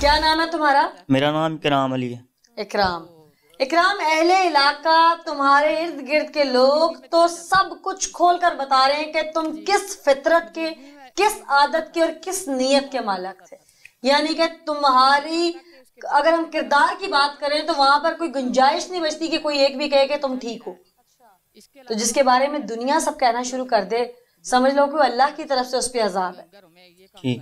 क्या नाम है तुम्हारा मेरा नाम इकराम अली है इकराम इकराम अहले इलाका तुम्हारे इर्द गिर्द के लोग तो सब कुछ खोल कर बता रहे हैं कि तुम किस फितरत के किस आदत के और किस नीयत के मालक थे यानी कि तुम्हारी अगर हम किरदार की बात करें तो वहां पर कोई गुंजाइश नहीं बचती कि कोई एक भी कहे कि तुम ठीक हो तो जिसके बारे में दुनिया सब कहना शुरू कर दे समझ लो कि अल्लाह की तरफ से उस पर आजाद है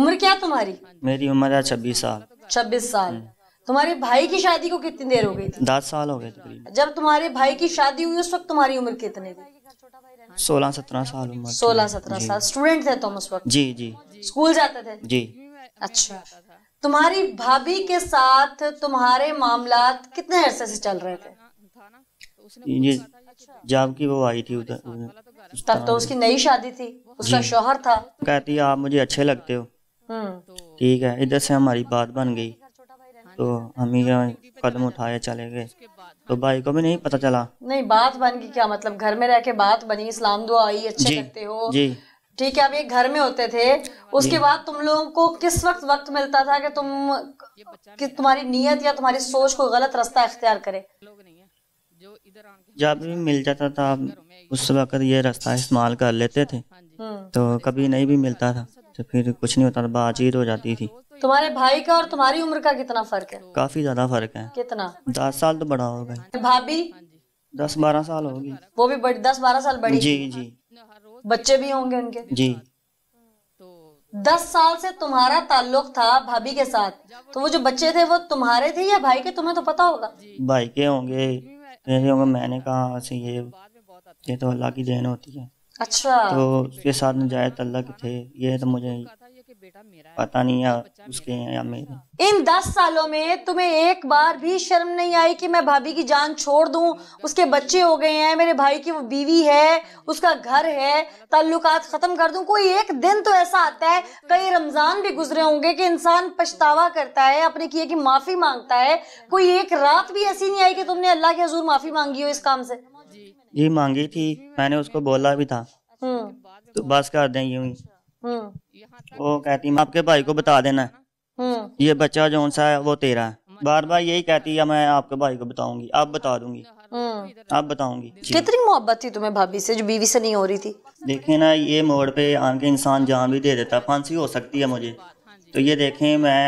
उम्र क्या तुम्हारी मेरी उम्र है छब्बीस साल छब्बीस साल हम्म। तुम्हारे भाई की शादी को कितनी देर हो गई थी दस साल हो गए जब तुम्हारे भाई की शादी हुई उस वक्त तुम्हारी उम्र कितनी थी सोलह सत्रह साल उम्र सोलह सत्रह साल स्टूडेंट थे तुम उस वक्त जी जी स्कूल जाते थे जी अच्छा तुम्हारी भाभी के साथ तुम्हारे मामला कितने अरसे से चल रहे थे जब की वो आई थी उधर तब तो उसकी नई शादी थी उसका शोहर था कहती आप मुझे अच्छे लगते हो हाँ। तो ठीक है इधर से हमारी बात बन गई हाँ तो हाँ हम ही कदम उठाए चले गए तो भाई को भी नहीं पता चला नहीं बात बन गई क्या मतलब घर में रह के बात बनी इस्लाम दुआ आई अच्छे लगते हो जी ठीक है अब ये घर में होते थे उसके बाद तुम लोगों को किस वक्त वक्त मिलता था कि तुम कि तुम्हारी नीयत या तुम्हारी सोच को गलत रास्ता इख्तियार करे जब भी मिल जाता था उस वक्त ये रास्ता इस्तेमाल कर लेते थे तो कभी नहीं भी मिलता था तो फिर कुछ नहीं होता था बातचीत हो जाती थी तुम्हारे भाई का और तुम्हारी उम्र का कितना फर्क है काफी ज्यादा फर्क है कितना दस साल तो बड़ा होगा भाभी दस बारह साल होगी वो भी बड़ी दस बारह साल बड़ी जी जी बच्चे भी होंगे उनके जी दस साल से तुम्हारा ताल्लुक था भाभी के साथ तो वो जो बच्चे थे वो तुम्हारे थे या भाई के तुम्हें तो पता होगा भाई के होंगे होंगे मैंने कहा ये ये तो अल्लाह की देन होती है अच्छा तो उसके साथ नजायज के थे ये तो मुझे पता नहीं या उसके या मेरे इन दस सालों में तुम्हें एक बार भी शर्म नहीं आई कि मैं भाभी की जान छोड़ दूं उसके बच्चे हो गए हैं मेरे भाई की वो बीवी है उसका घर है ताल्लुकात खत्म कर दूं कोई एक दिन तो ऐसा आता है कई रमजान भी गुजरे होंगे कि इंसान पछतावा करता है अपने किए की माफी मांगता है कोई एक रात भी ऐसी नहीं आई कि तुमने अल्लाह के हजूर माफी मांगी हो इस काम से जी मांगी थी मैंने उसको बोला भी था तो हम्म। बस कर दें यूं ही हम्म। वो कहती आपके भाई को बता देना हम्म। ये बच्चा जो सा है वो तेरा है बार बार यही कहती है मैं आपके भाई को बताऊंगी आप बता दूंगी आप बताऊंगी कितनी मोहब्बत थी तुम्हें भाभी से जो बीवी से नहीं हो रही थी देखे ना ये मोड़ पे आगे इंसान जान भी दे देता फांसी हो सकती है मुझे तो ये देखे मैं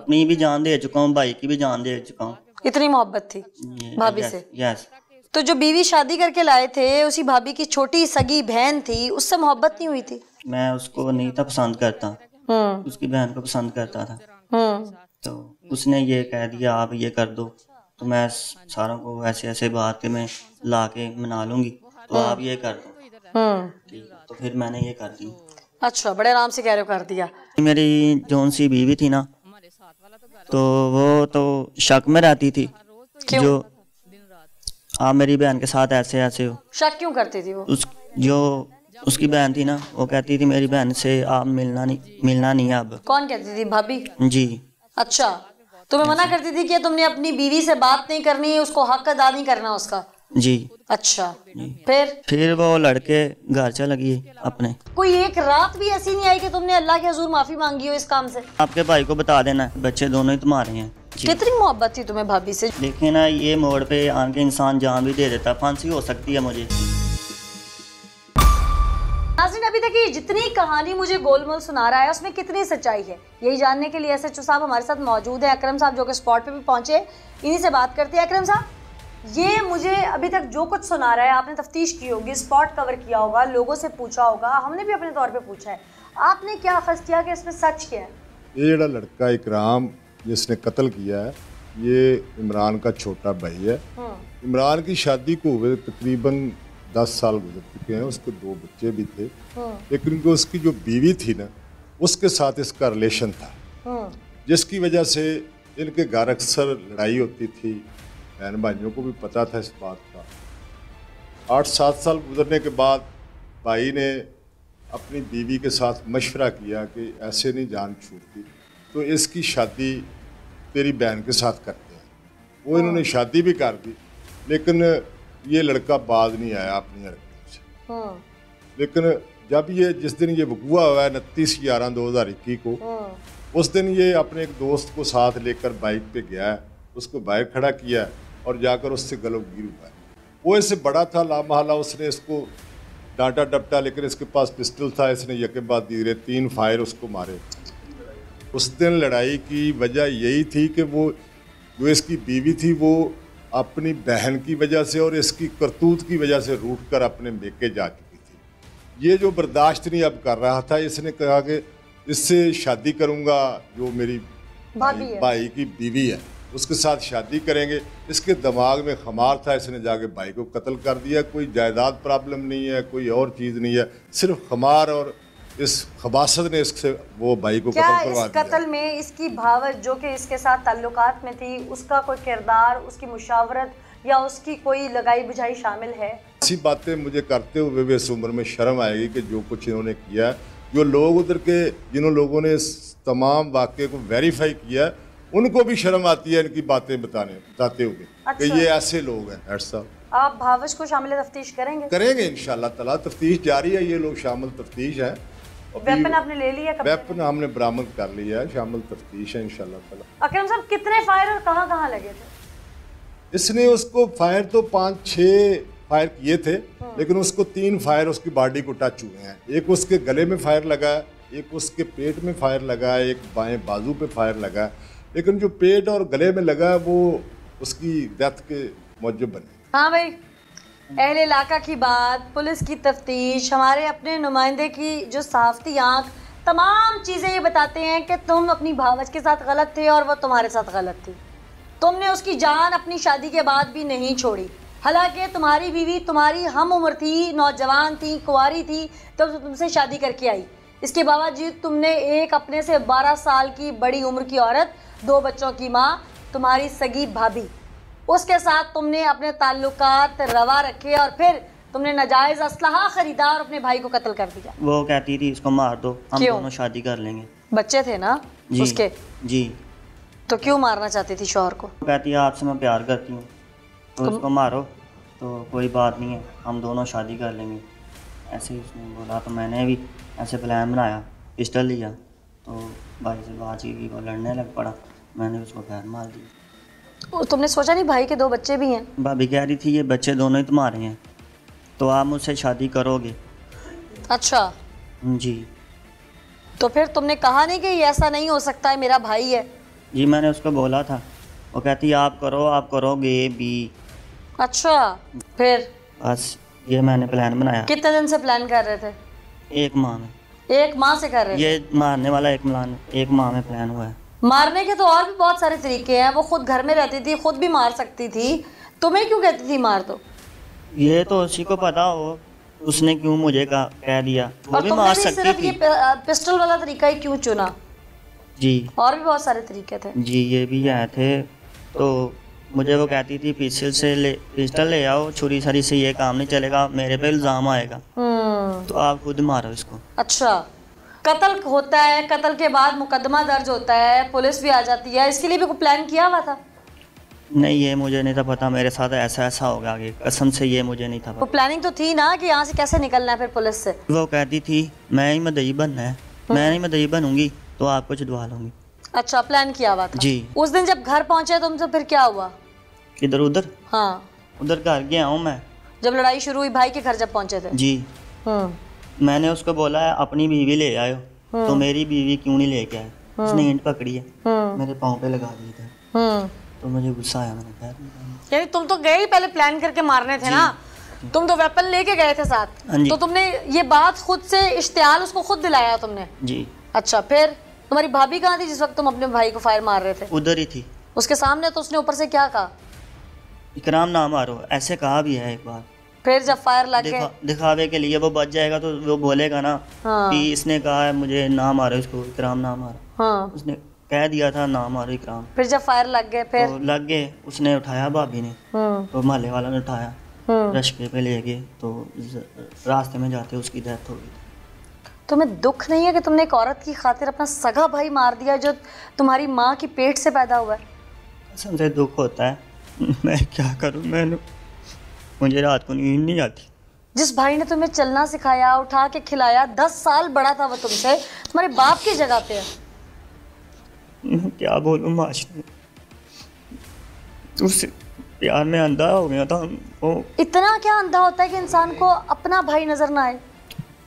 अपनी भी जान दे चुका हूँ भाई की भी जान दे चुका हूँ इतनी मोहब्बत थी भाभी से यस तो जो बीवी शादी करके लाए थे उसी भाभी की छोटी सगी बहन थी उससे मोहब्बत नहीं हुई थी मैं उसको नहीं था पसंद करता हम्म। उसकी बहन को पसंद करता था हम्म। तो उसने ये कह दिया आप ये कर दो तो मैं सारों को ऐसे ऐसे बात में ला के मना लूंगी तो हम्म। आप ये कर दो तो फिर मैंने ये कर दी अच्छा बड़े आराम से कह रहे हो कर दिया मेरी जोन सी बीवी थी ना तो वो तो शक में रहती थी जो आप मेरी बहन के साथ ऐसे ऐसे हो शक क्यों करती थी वो उस जो उसकी बहन थी ना वो कहती थी मेरी बहन से आप मिलना नहीं मिलना नहीं है अब कौन कहती थी भाभी जी अच्छा तुम्हें मना करती थी कि तुमने अपनी बीवी से बात नहीं करनी है उसको हक अदा नहीं करना उसका जी अच्छा जी। फिर फिर वो लड़के घर चल गए अपने कोई एक रात भी ऐसी नहीं आई कि तुमने अल्लाह के हजूर माफी मांगी हो इस काम से आपके भाई को बता देना बच्चे दोनों ही तुम्हारे हैं कितनी मोहब्बत थी तुम्हें भाभी से देखिए ना ये मोड़ पे आन के इंसान जान भी दे देता फांसी हो सकती है मुझे अभी तक ये जितनी कहानी मुझे गोलमोल सुना रहा है उसमें कितनी सच्चाई है यही जानने के लिए एस एच ओ साहब हमारे साथ मौजूद है अक्रम साहब जो कि स्पॉट पे भी पहुंचे इन्हीं से बात करते हैं अक्रम साहब ये मुझे अभी तक जो कुछ सुना रहा है आपने तफ्तीश की होगी स्पॉट कवर किया होगा लोगों से पूछा होगा हमने भी अपने तौर पर पूछा है आपने क्या खस किया कि इसमें सच क्या है ये लड़का इकराम जिसने कत्ल किया है ये इमरान का छोटा भाई है हाँ। इमरान की शादी को हुए तकरीबन दस साल गुजर चुके हैं उसके दो बच्चे भी थे लेकिन हाँ। जो उसकी जो बीवी थी ना उसके साथ इसका रिलेशन था हाँ। जिसकी वजह से इनके घर अक्सर लड़ाई होती थी बहन भाइयों को भी पता था इस बात का आठ सात साल गुजरने के बाद भाई ने अपनी बीवी के साथ मशवरा किया कि ऐसे नहीं जान छूटती तो इसकी शादी तेरी बहन के साथ करते हैं वो इन्होंने हाँ। शादी भी कर दी लेकिन ये लड़का बाद नहीं आया अपनी हरकतों से हाँ। लेकिन जब ये जिस दिन ये वकुआ हुआ है उनतीस ग्यारह दो हज़ार इक्कीस को हाँ। उस दिन ये अपने एक दोस्त को साथ लेकर बाइक पे गया है उसको बाहर खड़ा किया है और जाकर उससे गिर हुआ है वो इससे बड़ा था लामहला उसने इसको डांटा डपटा लेकिन इसके पास पिस्टल था इसने बात दी तीन फायर उसको मारे उस दिन लड़ाई की वजह यही थी कि वो जो इसकी बीवी थी वो अपनी बहन की वजह से और इसकी करतूत की वजह से रूट कर अपने मेके जा चुकी थी ये जो बर्दाश्त नहीं अब कर रहा था इसने कहा कि इससे शादी करूँगा जो मेरी भाई, भाई की बीवी है उसके साथ शादी करेंगे इसके दिमाग में खमार था इसने जाके भाई को कत्ल कर दिया कोई जायदाद प्रॉब्लम नहीं है कोई और चीज़ नहीं है सिर्फ खमार और इस खबासत ने इससे वो भाई को क्या कतल, इस कतल में इसकी भावत जो कि इसके साथ ताल्लुकात में थी उसका कोई किरदार उसकी मुशावरत या उसकी कोई लगाई बुझाई शामिल है ऐसी बातें मुझे करते हुए भी इस उम्र में शर्म आएगी कि जो कुछ इन्होंने किया जो लोग उधर के जिन लोगों ने इस तमाम वाक्य को वेरीफाई किया उनको भी शर्म आती है इनकी बातें बताने बताते हुए अच्छा। कि ये ऐसे लोग हैं हेड साहब आप भावश को शामिल तफ्तीश करेंगे करेंगे इन शाह तला तफ्तीश जारी है ये लोग शामिल तफ्तीश है वेपन आपने ले लिया वेपन हमने बरामद कर लिया शामिल तफ्तीश है इंशाल्लाह अकरम साहब कितने फायर और कहाँ कहाँ लगे थे इसने उसको फायर तो पाँच छः फायर किए थे हाँ। लेकिन उसको तीन फायर उसकी बॉडी को टच हुए हैं एक उसके गले में फायर लगा एक उसके पेट में फायर लगा एक बाएं बाजू पे फायर लगा लेकिन जो पेट और गले में लगा वो उसकी डेथ के मौजूद बने हाँ भाई अहल इलाका की बात पुलिस की तफ्तीश हमारे अपने नुमाइंदे की जो सहाफ़ती आँख तमाम चीज़ें ये बताते हैं कि तुम अपनी भावच के साथ गलत थे और वह तुम्हारे साथ गलत थी तुमने उसकी जान अपनी शादी के बाद भी नहीं छोड़ी हालांकि तुम्हारी बीवी तुम्हारी हम उम्र थी नौजवान थी कुंवारी थी तब तो तुमसे शादी करके आई इसके बावजूद तुमने एक अपने से बारह साल की बड़ी उम्र की औरत दो बच्चों की माँ तुम्हारी सगी भाभी उसके साथ तुमने अपने ताल्लुक रवा रखे और फिर तुमने नजायज असलहा खरीदा और अपने भाई को कत्ल कर दिया वो कहती थी इसको मार दो हम दोनों शादी कर लेंगे बच्चे थे ना जी, उसके जी तो क्यों मारना चाहती थी शोहर को कहती है आपसे मैं प्यार करती हूँ तो तुम... उसको मारो तो कोई बात नहीं है हम दोनों शादी कर लेंगे ऐसे ही उसने बोला तो मैंने भी ऐसे प्लान बनाया पिस्टल लिया तो भाई से बाजी वो लड़ने लग पड़ा मैंने उसको पैर मार दिया तुमने सोचा नहीं भाई के दो बच्चे भी हैं भाभी कह रही थी ये बच्चे दोनों ही तुम्हारे हैं तो आप मुझसे शादी करोगे अच्छा जी तो फिर तुमने कहा नहीं कि ऐसा नहीं हो सकता है मेरा भाई है जी मैंने उसको बोला था वो कहती आप करो आप करोगे भी अच्छा फिर बस ये मैंने प्लान बनाया कितने दिन से प्लान कर रहे थे एक माह में एक माह से कर रहे ये मारने वाला एक प्लान एक माह में प्लान हुआ है मारने के तो और भी बहुत सारे तरीके हैं वो खुद घर में रहती थी खुद भी मार सकती थी तुम्हें क्यों कहती थी मार दो तो? ये तो उसी को पता हो उसने क्यों मुझे कह दिया वो भी मार सकती सिर्फ थी ये पिस्टल वाला तरीका ही क्यों चुना जी और भी बहुत सारे तरीके थे जी ये भी आए थे तो मुझे वो कहती थी पिस्टल से ले पिस्टल ले आओ छुरी सारी से ये काम नहीं चलेगा मेरे पे इल्ज़ाम आएगा हम्म। तो आप खुद मारो इसको अच्छा कत्ल होता है कत्ल के बाद मुकदमा दर्ज होता है पुलिस भी आ जाती है इसके लिए भी कोई प्लान किया हुआ था नहीं ये मुझे नहीं था पता मेरे साथ ऐसा ऐसा होगा गया कि कसम से ये मुझे नहीं था पता। तो प्लानिंग तो थी ना कि यहाँ से कैसे निकलना है फिर पुलिस से वो कहती थी मैं ही मदई बन है हम्म। मैं ही मदई बनूंगी तो आपको छुड़वा लूंगी अच्छा प्लान किया हुआ था जी उस दिन जब घर पहुँचे तुमसे फिर क्या हुआ इधर उधर हाँ उधर घर गया हूँ मैं जब लड़ाई शुरू हुई भाई के घर जब पहुँचे थे जी हम्म मैंने उसको बोला है अपनी बीवी ले आयो हाँ। तो मेरी बीवी क्यों नहीं लेके आये हाँ। उसने ईंट पकड़ी है हाँ। मेरे पाँव पे लगा दी थे तो मुझे गुस्सा आया मैंने कहा यानी तुम तो गए ही पहले प्लान करके मारने थे ना तुम तो वेपन लेके गए थे साथ तो तुमने ये बात खुद से इश्तियाल उसको खुद दिलाया तुमने जी अच्छा फिर तुम्हारी भाभी कहाँ थी जिस वक्त तुम अपने भाई को फायर मार रहे थे उधर ही थी उसके सामने तो उसने ऊपर से क्या कहा इकराम ना मारो ऐसे कहा भी है एक बार फिर जब फायर लगे दिखा, दिखावे के लिए वो बच जाएगा तो वो बोलेगा ना हाँ। कि इसने कहा है मुझे नाम आ रहा है उसको इकराम नाम आ रहा हाँ। उसने कह दिया था नाम आ रहा इकराम फिर जब फायर लग गए फिर तो लग गए उसने उठाया भाभी ने हाँ। तो मोहल्ले वाला ने उठाया हाँ। रश्के पे ले गए तो रास्ते में जाते उसकी डेथ हो गई तुम्हें दुख नहीं है कि तुमने एक औरत की खातिर अपना सगा भाई मार दिया जो तुम्हारी माँ की पेट से पैदा हुआ है दुख होता है मैं क्या करूँ मैंने मुझे रात को नींद नहीं आती जिस भाई ने तुम्हें चलना सिखाया उठा के खिलाया दस साल बड़ा था वो तुमसे तुम्हारे बाप की जगह पे है क्या बोलूँ माशनी उससे प्यार में अंधा हो गया था वो इतना क्या अंधा होता है कि इंसान को अपना भाई नजर ना आए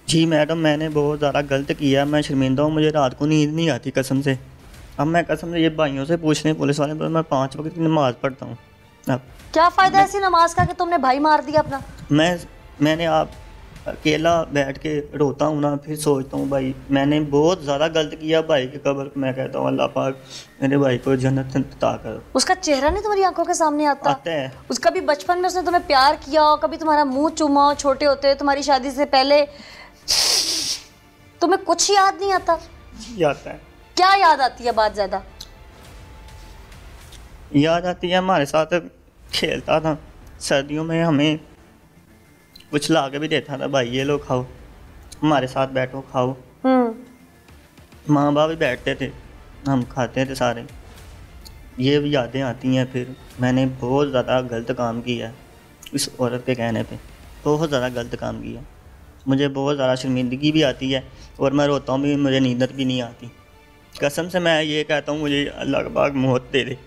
जी मैडम मैंने बहुत ज़्यादा गलत किया मैं शर्मिंदा हूँ मुझे रात को नींद नहीं आती कसम से अब मैं कसम से ये भाइयों से पूछने पुलिस वाले पर मैं पाँच वक्त नमाज़ पढ़ता हूँ क्या फ़ायदा ऐसी नमाज का कि तुमने भाई मार दिया अपना मैं मैंने आप अकेला बैठ के रोता हूँ ना फिर सोचता हूँ भाई मैंने बहुत ज़्यादा गलत किया भाई की कब्र मैं कहता हूँ अल्लाह पाक मेरे भाई को जन्नत कर उसका चेहरा नहीं तुम्हारी आंखों के सामने आता आते है उसका भी बचपन में उसने तुम्हें प्यार किया हो कभी तुम्हारा मुंह चूमा हो छोटे होते तुम्हारी शादी से पहले तुम्हें कुछ याद नहीं आता याद है क्या याद आती है बात ज़्यादा याद आती है हमारे साथ खेलता था सर्दियों में हमें कुछ ला के भी देता था भाई ये लो खाओ हमारे साथ बैठो खाओ हम्म। माँ बाप भी बैठते थे हम खाते थे सारे ये भी यादें आती हैं फिर मैंने बहुत ज़्यादा गलत काम किया है इस औरत के कहने पे बहुत ज़्यादा गलत काम किया मुझे बहुत ज़्यादा शर्मिंदगी भी आती है और मैं रोता हूँ भी मुझे नींद भी नहीं आती कसम से मैं ये कहता हूँ मुझे अल्लाह का पाक मौत दे दे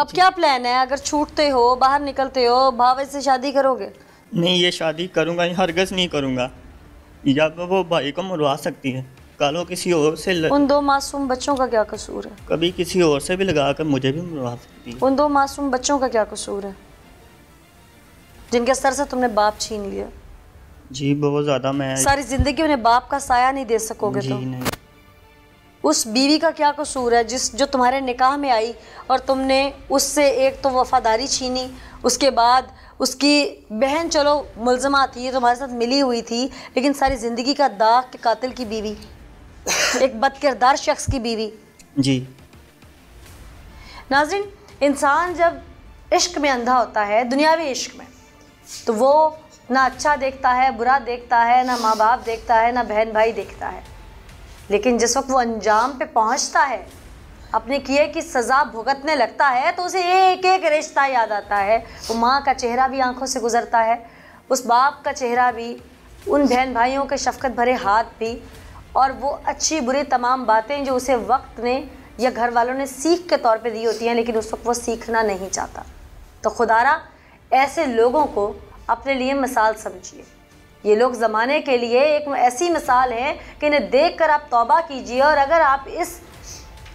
अब क्या प्लान है अगर छूटते हो बाहर निकलते हो भावे से शादी करोगे नहीं ये शादी करूँगा हरगज नहीं करूँगा या तो वो भाई को मरवा सकती है कालो किसी और से लग... उन दो मासूम बच्चों का क्या कसूर है कभी किसी और से भी लगा कर मुझे भी मरवा सकती है उन दो मासूम बच्चों का क्या कसूर है जिनके सर से तुमने बाप छीन लिया जी बहुत ज़्यादा मैं सारी ज़िंदगी उन्हें बाप का साया नहीं दे सकोगे जी तो। नहीं उस बीवी का क्या कसूर है जिस जो तुम्हारे निकाह में आई और तुमने उससे एक तो वफ़ादारी छीनी उसके बाद उसकी बहन चलो मुलजमा थी तुम्हारे साथ मिली हुई थी लेकिन सारी ज़िंदगी का दाग के कातिल की बीवी एक किरदार शख्स की बीवी जी नाजिन इंसान जब इश्क में अंधा होता है दुनियावी इश्क में तो वो ना अच्छा देखता है बुरा देखता है ना माँ बाप देखता है ना बहन भाई देखता है लेकिन जिस वक्त वो अंजाम पे पहुंचता है अपने किए की सज़ा भुगतने लगता है तो उसे एक एक रिश्ता याद आता है वो माँ का चेहरा भी आंखों से गुजरता है उस बाप का चेहरा भी उन बहन भाइयों के शफकत भरे हाथ भी और वो अच्छी बुरी तमाम बातें जो उसे वक्त ने या घर वालों ने सीख के तौर पर दी होती हैं लेकिन उस वक्त वो सीखना नहीं चाहता तो खुदारा ऐसे लोगों को अपने लिए मिसाल समझिए ये लोग ज़माने के लिए एक ऐसी मिसाल है कि इन्हें देख कर आप तोबा कीजिए और अगर आप इस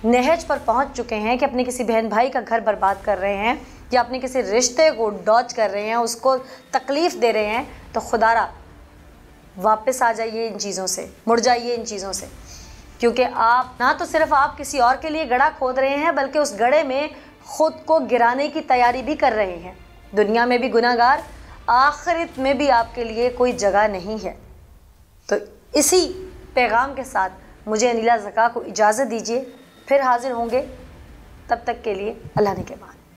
नहज पर पहुंच चुके हैं कि अपने किसी बहन भाई का घर बर्बाद कर रहे हैं या अपने किसी रिश्ते को डॉच कर रहे हैं उसको तकलीफ़ दे रहे हैं तो खुदारा वापस आ जाइए इन चीज़ों से मुड़ जाइए इन चीज़ों से क्योंकि आप ना तो सिर्फ आप किसी और के लिए गड़ा खोद रहे हैं बल्कि उस गड़े में ख़ुद को गिराने की तैयारी भी कर रहे हैं दुनिया में भी गुनागार आखिरत में भी आपके लिए कोई जगह नहीं है तो इसी पैगाम के साथ मुझे अनिला ज़का को इजाज़त दीजिए फिर हाज़िर होंगे तब तक के लिए अल्लाह ने के बाद